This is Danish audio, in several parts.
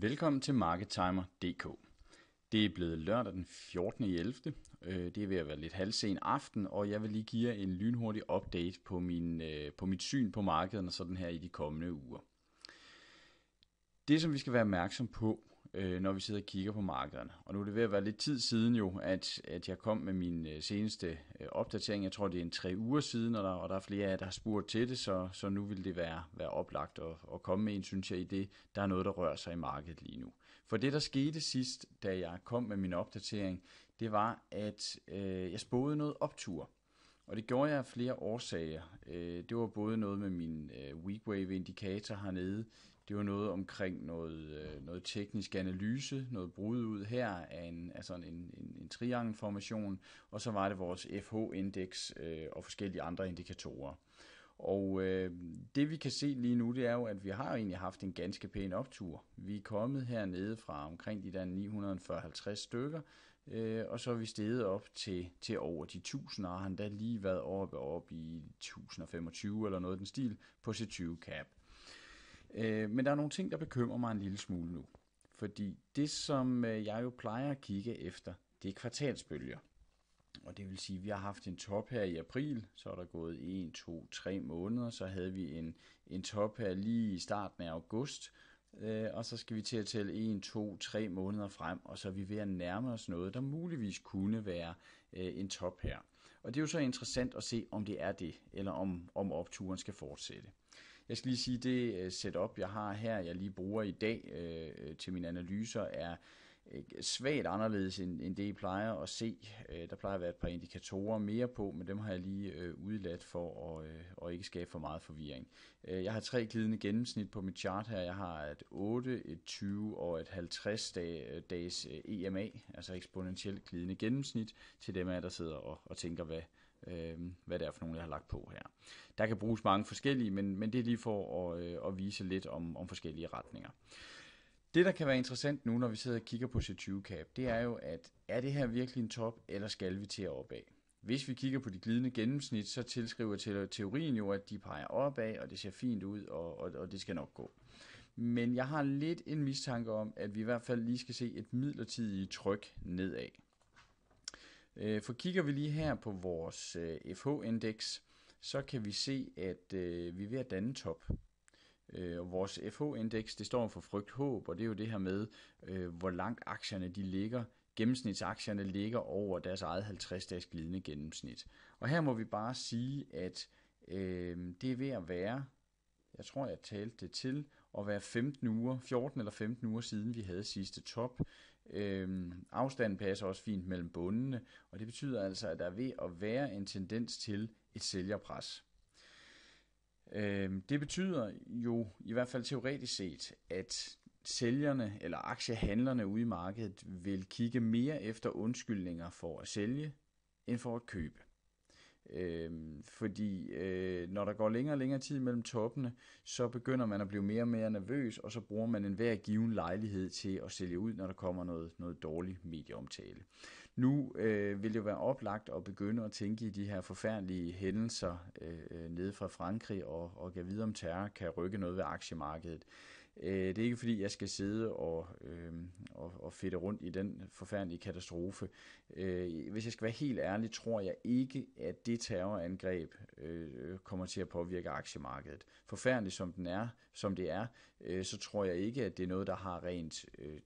Velkommen til MarketTimer.dk. Det er blevet lørdag den 14. 11. Øh, det er ved at være lidt halvsen aften, og jeg vil lige give jer en lynhurtig update på, min, øh, på mit syn på markederne sådan her i de kommende uger. Det, som vi skal være opmærksom på, øh, når vi sidder og kigger på markederne. Og nu er det ved at være lidt tid siden jo, at, at jeg kom med min øh, seneste øh, opdatering. Jeg tror, det er en tre uger siden, og der, og der er flere af jer, der har spurgt til det, så, så nu vil det være, være oplagt at, at komme med en, synes jeg, i det, der er noget, der rører sig i markedet lige nu. For det, der skete sidst, da jeg kom med min opdatering, det var, at øh, jeg spåede noget optur. Og det gjorde jeg af flere årsager. Øh, det var både noget med min øh, weak wave indikator hernede. Det var noget omkring noget, øh, noget teknisk analyse, noget brud ud her af en, altså en, en, en triangelformation, og så var det vores FH-indeks øh, og forskellige andre indikatorer. Og øh, det vi kan se lige nu, det er jo, at vi har egentlig haft en ganske pæn optur. Vi er kommet hernede fra omkring de der 940-50 stykker, øh, og så er vi steget op til, til over de 1000, og har endda lige været oppe op i 1025 eller noget den stil på C20 cap. Øh, men der er nogle ting, der bekymrer mig en lille smule nu. Fordi det, som øh, jeg jo plejer at kigge efter, det er kvartalsbølger. Og det vil sige, at vi har haft en top her i april, så er der gået 1, 2, 3 måneder, så havde vi en, en top her lige i starten af august, øh, og så skal vi til at tælle 1, 2, 3 måneder frem, og så er vi ved at nærme os noget, der muligvis kunne være øh, en top her. Og det er jo så interessant at se, om det er det, eller om, om opturen skal fortsætte. Jeg skal lige sige, det øh, setup, jeg har her, jeg lige bruger i dag øh, øh til mine analyser, er øh, svagt anderledes end, end det, I plejer at se. Der plejer at være et par indikatorer mere på, men dem har jeg lige øh, udladt for at, øh, at ikke skabe for meget forvirring. Jeg har tre glidende gennemsnit på mit chart her. Jeg har et 8, et 20 og et 50 dag, dages EMA, altså eksponentielt glidende gennemsnit, til dem af jer, der sidder og, og tænker, hvad, øh, hvad det er for nogle, jeg har lagt på her. Der kan bruges mange forskellige, men, men det er lige for at, øh, at vise lidt om, om forskellige retninger. Det, der kan være interessant nu, når vi sidder og kigger på C20-cap, det er jo, at er det her virkelig en top, eller skal vi til at opad? Hvis vi kigger på de glidende gennemsnit, så tilskriver teorien jo, at de peger opad, og det ser fint ud, og, og, og det skal nok gå. Men jeg har lidt en mistanke om, at vi i hvert fald lige skal se et midlertidigt tryk nedad. Øh, for kigger vi lige her på vores øh, FH-indeks, så kan vi se, at øh, vi er ved at danne top. Og vores FH-indeks, det står for frygt håb, og det er jo det her med, hvor langt aktierne de ligger. Gennemsnitsaktierne ligger over deres eget 50-dages glidende gennemsnit. Og her må vi bare sige, at det er ved at være, jeg tror jeg talte det til, at være 15 uger, 14 eller 15 uger siden vi havde sidste top. Øhm, afstanden passer også fint mellem bundene, og det betyder altså, at der er ved at være en tendens til et sælgerpres. Øhm, det betyder jo, i hvert fald teoretisk set, at sælgerne eller aktiehandlerne ude i markedet vil kigge mere efter undskyldninger for at sælge end for at købe. Øh, fordi øh, når der går længere og længere tid mellem toppene, så begynder man at blive mere og mere nervøs, og så bruger man enhver given lejlighed til at sælge ud, når der kommer noget, noget dårlig medieomtale. Nu øh, vil det jo være oplagt at begynde at tænke i de her forfærdelige hændelser øh, øh nede fra Frankrig og, og gav videre om terror kan rykke noget ved aktiemarkedet. Øh, det er ikke fordi, jeg skal sidde og, øh, og, og fedte rundt i den forfærdelige katastrofe. Øh, hvis jeg skal være helt ærlig, tror jeg ikke, at det terrorangreb øh, kommer til at påvirke aktiemarkedet. Forfærdeligt som, den er, som det er, øh, så tror jeg ikke, at det er noget, der har rent øh,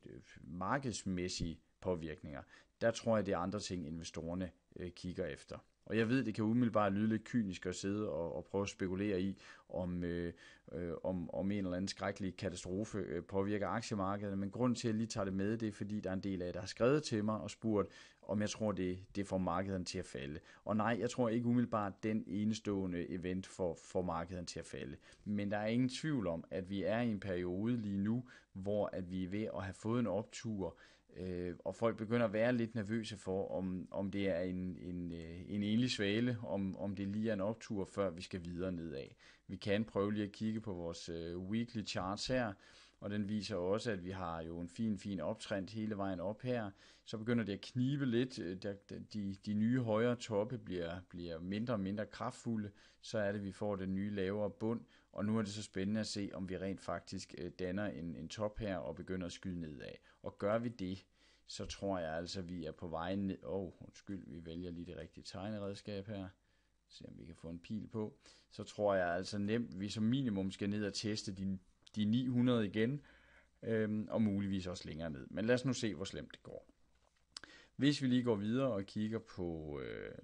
markedsmæssige påvirkninger. Der tror jeg, det er andre ting, investorerne øh, kigger efter. Og jeg ved, det kan umiddelbart lyde lidt kynisk at sidde og, og prøve at spekulere i, om, øh, øh, om, om en eller anden skrækkelig katastrofe øh, påvirker aktiemarkedet, men grunden til, at jeg lige tager det med, det er, fordi der er en del af jer, der har skrevet til mig og spurgt, om jeg tror, det, det får markedet til at falde. Og nej, jeg tror ikke umiddelbart, den enestående event får, får markedet til at falde. Men der er ingen tvivl om, at vi er i en periode lige nu, hvor at vi er ved at have fået en optur Øh, og folk begynder at være lidt nervøse for, om, om det er en, en, øh, en enlig svale, om, om det lige er en optur, før vi skal videre nedad. Vi kan prøve lige at kigge på vores øh, weekly charts her, og den viser også, at vi har jo en fin, fin optrend hele vejen op her. Så begynder det at knibe lidt, øh, de, de, de nye højere toppe bliver, bliver mindre og mindre kraftfulde, så er det, at vi får den nye lavere bund, og nu er det så spændende at se, om vi rent faktisk øh, danner en, en top her og begynder at skyde nedad. Og gør vi det, så tror jeg altså, at vi er på vej ned. Åh, oh, undskyld, vi vælger lige det rigtige tegneredskab her. Se om vi kan få en pil på. Så tror jeg altså nemt, at vi som minimum skal ned og teste de, de 900 igen. Øhm, og muligvis også længere ned. Men lad os nu se, hvor slemt det går. Hvis vi lige går videre og kigger på... Øh,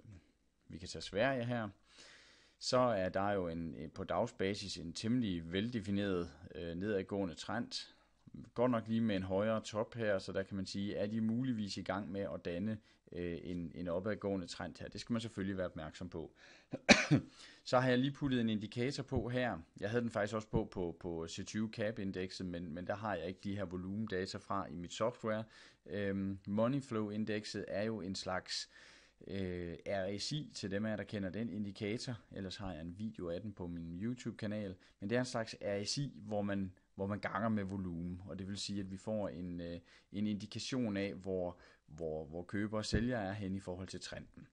vi kan tage Sverige her så er der jo en, på dagsbasis en temmelig veldefineret øh, nedadgående trend. Godt nok lige med en højere top her, så der kan man sige, er de muligvis i gang med at danne øh, en, en opadgående trend her. Det skal man selvfølgelig være opmærksom på. så har jeg lige puttet en indikator på her. Jeg havde den faktisk også på på, på C20 Cap indekset, men, men der har jeg ikke de her volumedata fra i mit software. Øhm, moneyflow indekset er jo en slags øh, øh, RSI til dem af jer, der kender den indikator. Ellers har jeg en video af den på min YouTube-kanal. Men det er en slags RSI, hvor man, hvor man ganger med volumen. Og det vil sige, at vi får en, øh, en indikation af, hvor, hvor, hvor køber og sælger er hen i forhold til trenden.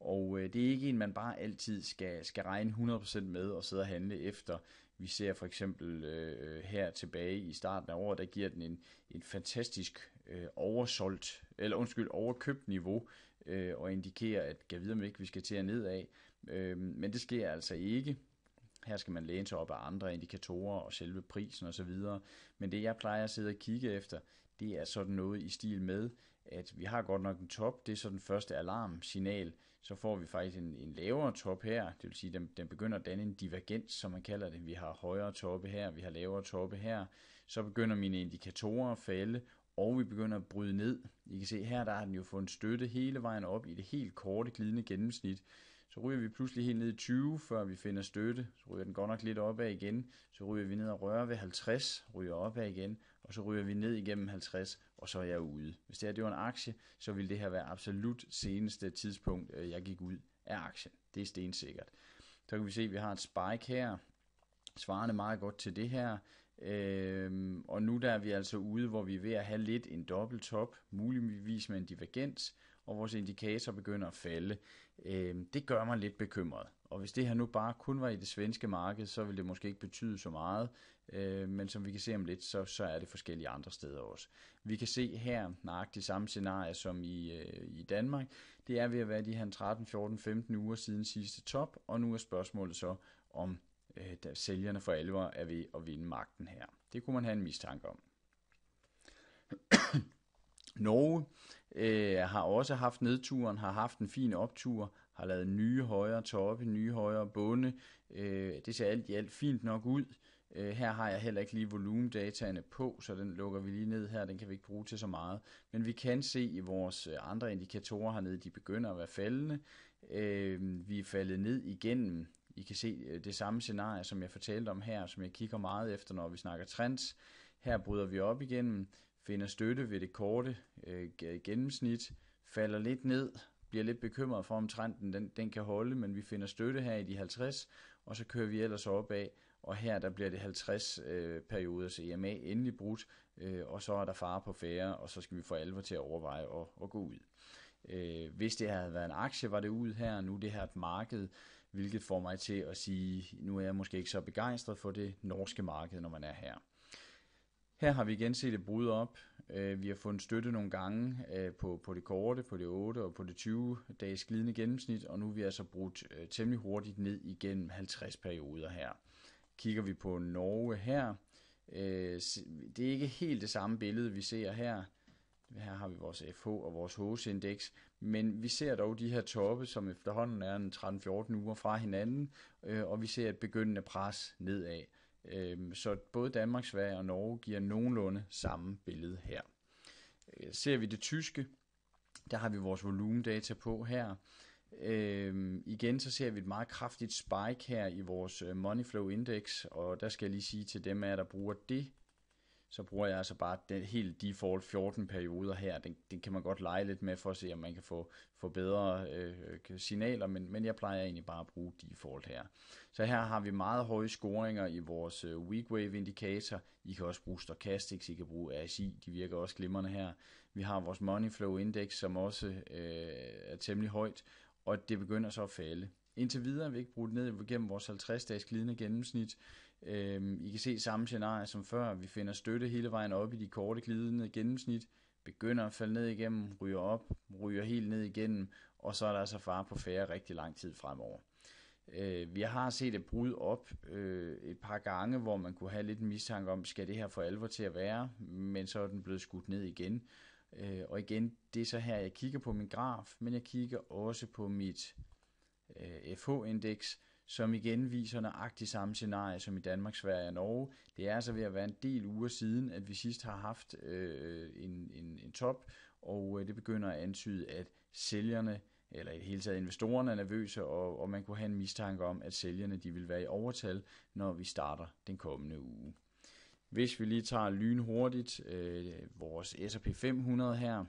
Og øh, det er ikke en, man bare altid skal, skal regne 100% med og sidde og handle efter. Vi ser for eksempel øh, her tilbage i starten af året, der giver den en, en fantastisk øh, oversolgt, eller undskyld, overkøbt niveau øh, og indikerer, at kan vide, om ikke vi skal til at nedad. Øh, men det sker altså ikke. Her skal man læne sig op af andre indikatorer og selve prisen osv. Men det, jeg plejer at sidde og kigge efter, det er sådan noget i stil med, at vi har godt nok en top, det er så den første alarmsignal, så får vi faktisk en, en lavere top her, det vil sige, at den, den begynder at danne en divergens, som man kalder det. Vi har højere toppe her, vi har lavere toppe her, så begynder mine indikatorer at falde, og vi begynder at bryde ned. I kan se her, der har den jo fået en støtte hele vejen op i det helt korte glidende gennemsnit. Så ryger vi pludselig helt ned i 20, før vi finder støtte. Så ryger den godt nok lidt opad igen. Så ryger vi ned og rører ved 50, ryger opad igen, og så ryger vi ned igennem 50, og så er jeg ude. Hvis det her det var en aktie, så ville det her være absolut seneste tidspunkt, øh, jeg gik ud af aktien. Det er stensikkert. Så kan vi se, at vi har et spike her, svarende meget godt til det her. Øhm, og nu der er vi altså ude, hvor vi er ved at have lidt en dobbelt top, muligvis med en divergens, og vores indikator begynder at falde. Øhm, det gør mig lidt bekymret. Og hvis det her nu bare kun var i det svenske marked, så ville det måske ikke betyde så meget. Øh, men som vi kan se om lidt, så, så er det forskellige andre steder også. Vi kan se her nøjagtigt samme scenarie som i, øh, i Danmark. Det er ved at være de her 13, 14, 15 uger siden sidste top, og nu er spørgsmålet så, om Øh, da sælgerne for alvor er ved at vinde magten her. Det kunne man have en mistanke om. Norge øh, har også haft nedturen, har haft en fin optur, har lavet nye højere toppe, nye højere bunde. Øh, det ser alt i alt fint nok ud. Øh, her har jeg heller ikke lige volumedataene på, så den lukker vi lige ned her. Den kan vi ikke bruge til så meget. Men vi kan se i vores øh, andre indikatorer hernede, de begynder at være faldende. Øh, vi er faldet ned igennem i kan se øh, det samme scenarie, som jeg fortalte om her, som jeg kigger meget efter, når vi snakker trends. Her bryder vi op igen, finder støtte ved det korte øh, gennemsnit, falder lidt ned, bliver lidt bekymret for, om trenden den, den kan holde, men vi finder støtte her i de 50, og så kører vi ellers opad, og her der bliver det 50 øh, så EMA endelig brudt, øh, og så er der fare på færre, og så skal vi få alvor til at overveje at, at gå ud. Øh, hvis det havde været en aktie, var det ud her, nu det her et marked, hvilket får mig til at sige, nu er jeg måske ikke så begejstret for det norske marked, når man er her. Her har vi igen set et brud op. Øh, vi har fundet støtte nogle gange øh, på, på det korte, på det 8 og på det 20 dages glidende gennemsnit, og nu er vi altså brudt øh, temmelig hurtigt ned igennem 50 perioder her. Kigger vi på Norge her, det er ikke helt det samme billede, vi ser her her har vi vores FH og vores HOS-indeks, men vi ser dog de her toppe, som efterhånden er en 13-14 uger fra hinanden, øh, og vi ser et begyndende pres nedad. Øh, så både Danmark, Sverige og Norge giver nogenlunde samme billede her. Øh, ser vi det tyske, der har vi vores volumendata på her. Øhm, igen så ser vi et meget kraftigt spike her i vores øh, money flow Index, og der skal jeg lige sige til dem af der bruger det så bruger jeg altså bare den helt default 14 perioder her. Den, den kan man godt lege lidt med for at se, om man kan få, få bedre øh, signaler, men, men jeg plejer egentlig bare at bruge default her. Så her har vi meget høje scoringer i vores øh, weak wave indikator. I kan også bruge stochastics, I kan bruge RSI, de virker også glimrende her. Vi har vores money flow index, som også øh, er temmelig højt, og det begynder så at falde. Indtil videre vi ikke brudt ned gennem vores 50-dages glidende gennemsnit. Øhm, I kan se samme scenarie som før. Vi finder støtte hele vejen op i de korte glidende gennemsnit, begynder at falde ned igennem, ryger op, ryger helt ned igennem, og så er der altså far på færre rigtig lang tid fremover. Øh, vi har set et brud op øh, et par gange, hvor man kunne have lidt en mistanke om, skal det her for alvor til at være, men så er den blevet skudt ned igen. Øh, og igen, det er så her, jeg kigger på min graf, men jeg kigger også på mit Øh, FH-indeks, som igen viser nøjagtigt samme scenarie som i Danmark, Sverige og Norge. Det er altså ved at være en del uger siden, at vi sidst har haft øh, en, en, en top, og øh, det begynder at antyde, at sælgerne eller i det hele taget investorerne er nervøse, og, og man kunne have en mistanke om, at sælgerne de vil være i overtal, når vi starter den kommende uge. Hvis vi lige tager lynhurtigt øh, vores S&P 500 her,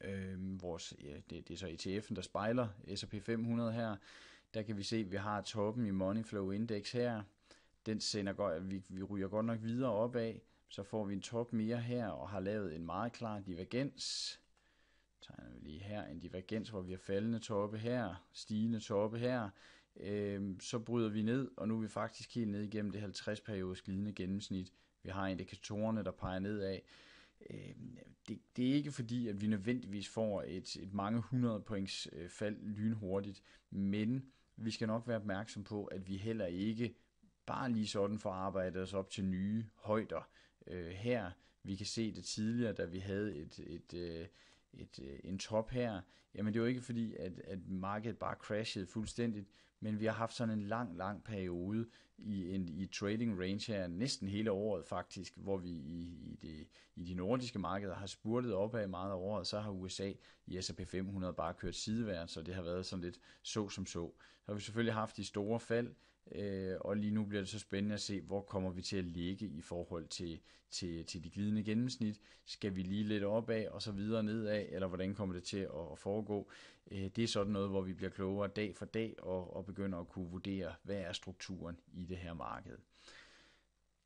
Øh, vores, ja, det, det er så ETF'en, der spejler S&P 500 her. Der kan vi se, at vi har toppen i Money Flow Index her. Den sender godt, vi, vi ryger godt nok videre opad. Så får vi en top mere her og har lavet en meget klar divergens. Tegner vi lige her en divergens, hvor vi har faldende toppe her, stigende toppe her. Øh, så bryder vi ned, og nu er vi faktisk helt ned igennem det 50-periodes glidende gennemsnit. Vi har indikatorerne, der peger nedad det er ikke fordi, at vi nødvendigvis får et, et mange hundrede points øh, fald lynhurtigt, men vi skal nok være opmærksom på, at vi heller ikke bare lige sådan får arbejdet os op til nye højder. Øh, her, vi kan se det tidligere, da vi havde et, et, øh, et, et, øh, en top her, jamen det var ikke fordi, at, at markedet bare crashede fuldstændigt, men vi har haft sådan en lang, lang periode i, en, i trading range her, næsten hele året faktisk, hvor vi i, i, det, i de nordiske markeder har spurtet opad meget af året, så har USA i S&P 500 bare kørt sideværende, så det har været sådan lidt så som så. Så har vi selvfølgelig haft de store fald, Øh, og lige nu bliver det så spændende at se, hvor kommer vi til at ligge i forhold til, til, til de glidende gennemsnit. Skal vi lige lidt opad og så videre nedad, eller hvordan kommer det til at, foregå? Øh, det er sådan noget, hvor vi bliver klogere dag for dag og, og begynder at kunne vurdere, hvad er strukturen i det her marked.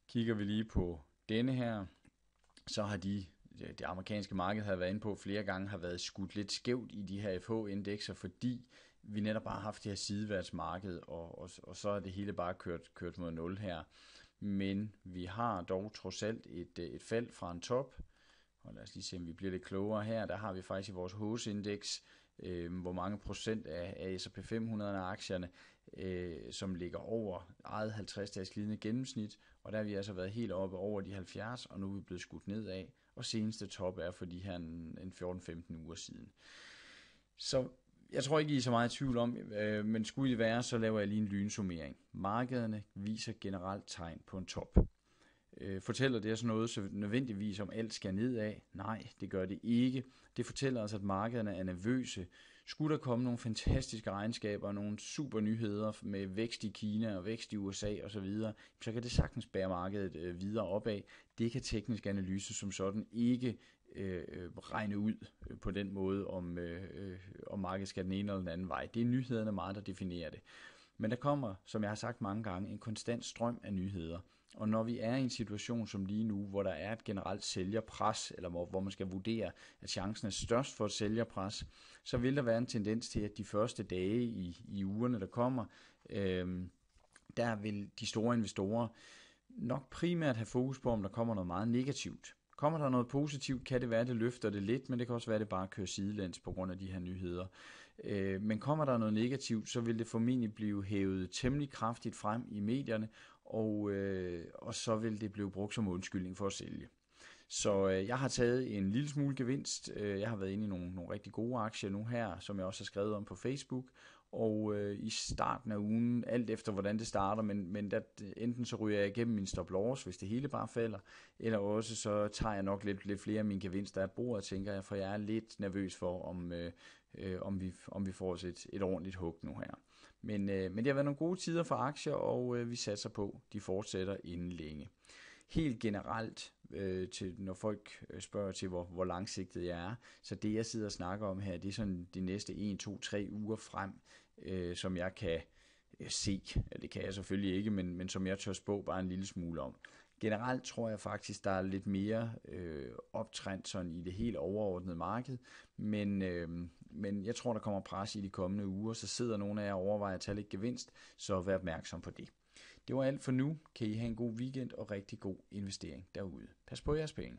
Kigger vi lige på denne her, så har de det amerikanske marked har været inde på flere gange, har været skudt lidt skævt i de her FH-indekser, fordi vi netop bare har haft det her sideværdsmarked, og, og, og så er det hele bare kørt, kørt mod nul her. Men vi har dog trods alt et, øh, et fald fra en top, og lad os lige se, om vi bliver lidt klogere her. Der har vi faktisk i vores hovedindeks, øh, hvor mange procent af, af S&P 500 af aktierne, øh, som ligger over eget 50-dages glidende gennemsnit, og der har vi altså været helt oppe over de 70, og nu er vi blevet skudt nedad, og seneste top er for de her en, en 14-15 uger siden. Så jeg tror ikke, I er så meget i tvivl om, øh, men skulle I være, så laver jeg lige en lynsummering. Markederne viser generelt tegn på en top. Øh, fortæller det os noget, så nødvendigvis om alt skal nedad? Nej, det gør det ikke. Det fortæller os, at markederne er nervøse. Skulle der komme nogle fantastiske regnskaber, nogle super nyheder med vækst i Kina og vækst i USA osv., så kan det sagtens bære markedet øh, videre opad. Det kan teknisk analyse som sådan ikke Øh, øh, regne ud øh, på den måde, om, øh, øh, om markedet skal den ene eller den anden vej. Det er nyhederne meget, der definerer det. Men der kommer, som jeg har sagt mange gange, en konstant strøm af nyheder. Og når vi er i en situation som lige nu, hvor der er et generelt sælgerpres, eller hvor, hvor man skal vurdere, at chancen er størst for et sælgerpres, så vil der være en tendens til, at de første dage i, i ugerne, der kommer, øh, der vil de store investorer nok primært have fokus på, om der kommer noget meget negativt. Kommer der noget positivt, kan det være, at det løfter det lidt, men det kan også være, at det bare kører sidelæns på grund af de her nyheder. Øh, men kommer der noget negativt, så vil det formentlig blive hævet temmelig kraftigt frem i medierne, og, øh, og så vil det blive brugt som undskyldning for at sælge. Så øh, jeg har taget en lille smule gevinst. Øh, jeg har været inde i nogle, nogle rigtig gode aktier nu her, som jeg også har skrevet om på Facebook. Og øh, i starten af ugen, alt efter hvordan det starter, men, men der, enten så ryger jeg igennem min stop loss, hvis det hele bare falder, eller også så tager jeg nok lidt, lidt flere af mine gevinster af bordet, tænker jeg, for jeg er lidt nervøs for, om, øh, øh, om, vi, om vi får os et, et ordentligt hug nu her. Men, øh, men det har været nogle gode tider for aktier, og øh, vi satser på, de fortsætter inden længe helt generelt, øh, til, når folk øh, spørger til, hvor, hvor langsigtet jeg er. Så det, jeg sidder og snakker om her, det er sådan de næste 1, 2, 3 uger frem, øh, som jeg kan øh, se. Det kan jeg selvfølgelig ikke, men, men som jeg tør spå bare en lille smule om. Generelt tror jeg faktisk, der er lidt mere øh, optrændt sådan i det helt overordnede marked, men, øh, men jeg tror, der kommer pres i de kommende uger, så sidder nogle af jer og overvejer at tage lidt gevinst, så vær opmærksom på det. Det var alt for nu. Kan I have en god weekend og rigtig god investering derude. Pas på jeres penge.